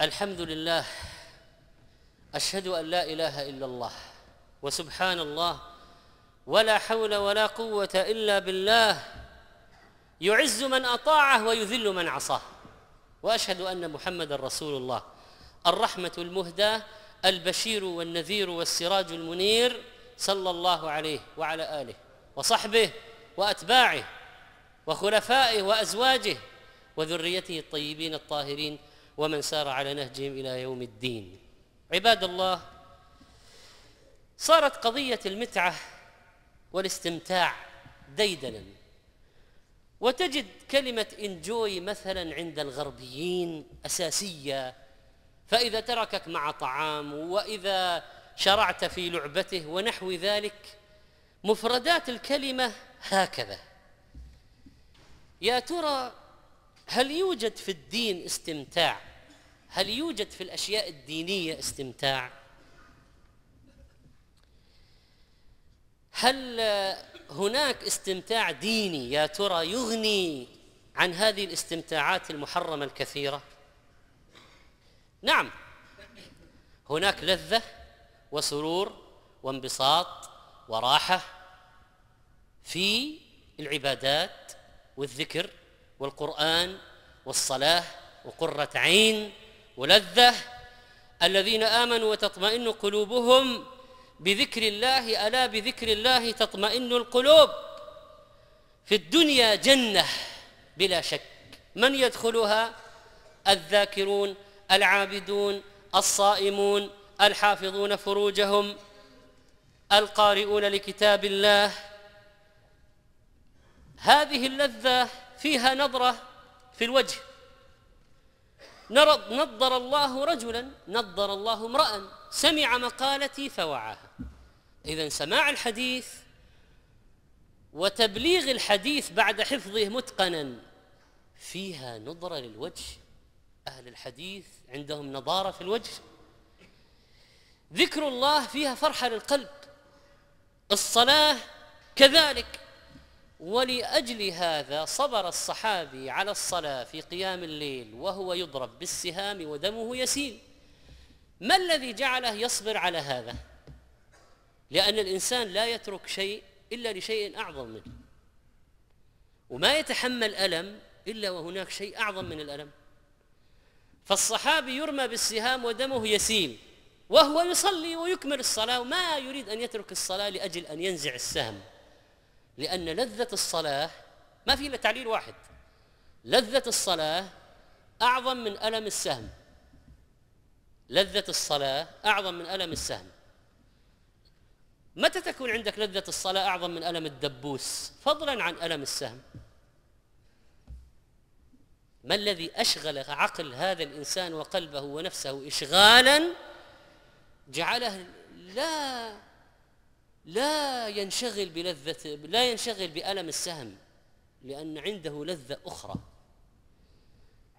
الحمد لله أشهد أن لا إله إلا الله وسبحان الله ولا حول ولا قوة إلا بالله يعز من أطاعه ويذل من عصاه وأشهد أن محمد رسول الله الرحمة المهدى البشير والنذير والسراج المنير صلى الله عليه وعلى آله وصحبه وأتباعه وخلفائه وأزواجه وذريته الطيبين الطاهرين ومن سار على نهجهم إلى يوم الدين عباد الله صارت قضية المتعة والاستمتاع ديدنا وتجد كلمة انجوي مثلا عند الغربيين أساسية فإذا تركك مع طعام وإذا شرعت في لعبته ونحو ذلك مفردات الكلمة هكذا يا ترى هل يوجد في الدين استمتاع هل يوجد في الاشياء الدينيه استمتاع هل هناك استمتاع ديني يا ترى يغني عن هذه الاستمتاعات المحرمه الكثيره نعم هناك لذه وسرور وانبساط وراحه في العبادات والذكر والقرآن والصلاة وقرة عين ولذة الذين آمنوا وتطمئن قلوبهم بذكر الله ألا بذكر الله تطمئن القلوب في الدنيا جنة بلا شك من يدخلها الذاكرون العابدون الصائمون الحافظون فروجهم القارئون لكتاب الله هذه اللذة فيها نظرة في الوجه نظر الله رجلا نظر الله امرأ سمع مقالتي فوعاها إذا سماع الحديث وتبليغ الحديث بعد حفظه متقنا فيها نظرة للوجه أهل الحديث عندهم نظارة في الوجه ذكر الله فيها فرحة للقلب الصلاة كذلك ولأجل هذا صبر الصحابي على الصلاة في قيام الليل وهو يضرب بالسهام ودمه يسيل ما الذي جعله يصبر على هذا لأن الإنسان لا يترك شيء إلا لشيء أعظم منه وما يتحمل ألم إلا وهناك شيء أعظم من الألم فالصحابي يرمى بالسهام ودمه يسيل وهو يصلي ويكمل الصلاة وما يريد أن يترك الصلاة لأجل أن ينزع السهم لأن لذة الصلاة ما في إلا تعليل واحد لذة الصلاة أعظم من ألم السهم لذة الصلاة أعظم من ألم السهم متى تكون عندك لذة الصلاة أعظم من ألم الدبوس فضلا عن ألم السهم ما الذي أشغل عقل هذا الإنسان وقلبه ونفسه إشغالا جعله لا لا ينشغل بلذة لا ينشغل بألم السهم لأن عنده لذة أخرى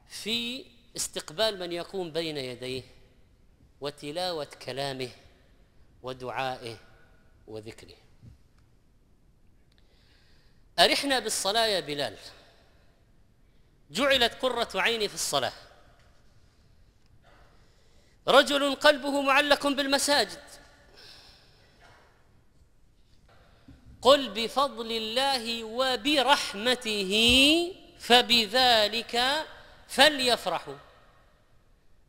في استقبال من يقوم بين يديه وتلاوة كلامه ودعائه وذكره أرحنا بالصلاة يا بلال جعلت قرة عيني في الصلاة رجل قلبه معلق بالمساجد قل بفضل الله وبرحمته فبذلك فليفرحوا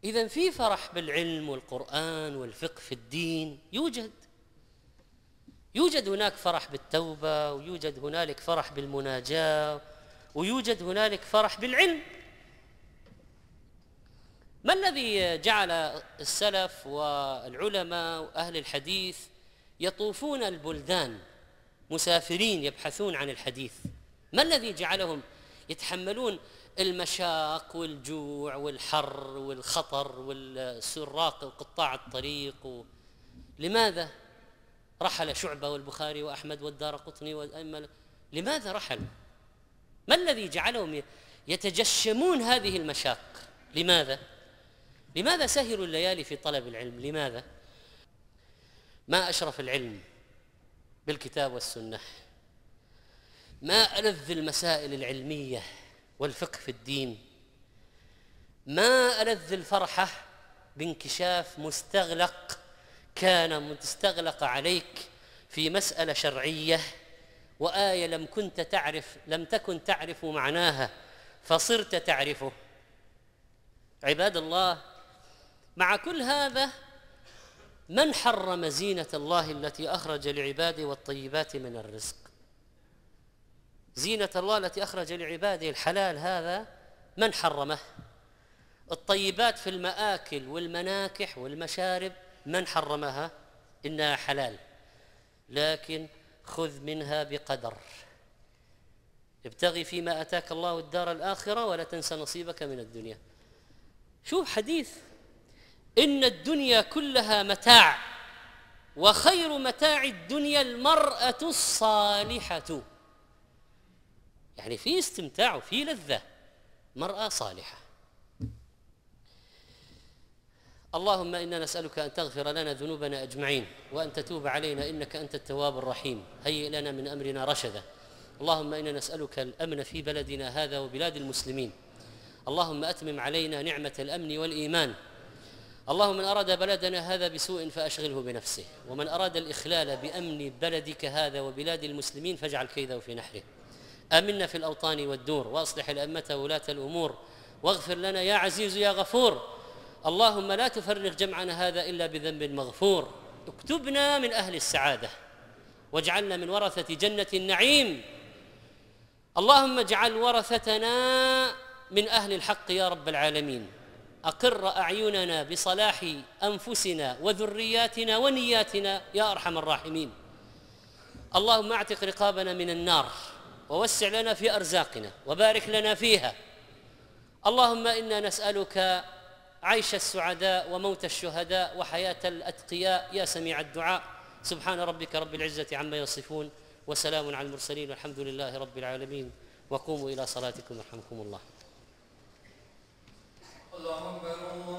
إذا في فرح بالعلم والقرآن والفقه في الدين يوجد يوجد هناك فرح بالتوبة ويوجد هنالك فرح بالمناجاة ويوجد هنالك فرح بالعلم ما الذي جعل السلف والعلماء وأهل الحديث يطوفون البلدان مسافرين يبحثون عن الحديث ما الذي جعلهم يتحملون المشاق والجوع والحر والخطر والسراق وقطاع الطريق و... لماذا رحل شعبة والبخاري وأحمد والدار قطني والأئمة لماذا رحل ما الذي جعلهم يتجشمون هذه المشاق لماذا لماذا سهروا الليالي في طلب العلم لماذا ما أشرف العلم بالكتاب والسنه ما ألذ المسائل العلمية والفقه في الدين ما ألذ الفرحة بانكشاف مستغلق كان مستغلق عليك في مسألة شرعية وآية لم كنت تعرف لم تكن تعرف معناها فصرت تعرفه عباد الله مع كل هذا من حرم زينة الله التي أخرج لعباده والطيبات من الرزق زينة الله التي أخرج لعباده الحلال هذا من حرمه الطيبات في المآكل والمناكح والمشارب من حرمها إنها حلال لكن خذ منها بقدر ابتغي فيما أتاك الله الدار الآخرة ولا تنسى نصيبك من الدنيا شوف حديث ان الدنيا كلها متاع وخير متاع الدنيا المراه الصالحه يعني في استمتاع وفي لذه مراه صالحه اللهم انا نسالك ان تغفر لنا ذنوبنا اجمعين وان تتوب علينا انك انت التواب الرحيم هيئ لنا من امرنا رشدا اللهم انا نسالك الامن في بلدنا هذا وبلاد المسلمين اللهم اتمم علينا نعمه الامن والايمان اللهم من أراد بلدنا هذا بسوء فأشغله بنفسه ومن أراد الإخلال بأمن بلدك هذا وبلاد المسلمين فاجعل كيده في نحره آمنا في الأوطان والدور وأصلح الأمة ولاة الأمور واغفر لنا يا عزيز يا غفور اللهم لا تفرق جمعنا هذا إلا بذنب مغفور اكتبنا من أهل السعادة واجعلنا من ورثة جنة النعيم اللهم اجعل ورثتنا من أهل الحق يا رب العالمين أقر أعيننا بصلاح أنفسنا وذرياتنا ونياتنا يا أرحم الراحمين اللهم اعتق رقابنا من النار ووسع لنا في أرزاقنا وبارك لنا فيها اللهم إنا نسألك عيش السعداء وموت الشهداء وحياة الأتقياء يا سميع الدعاء سبحان ربك رب العزة عما يصفون وسلام على المرسلين والحمد لله رب العالمين وقوموا إلى صلاتكم يرحمكم الله اللهم نور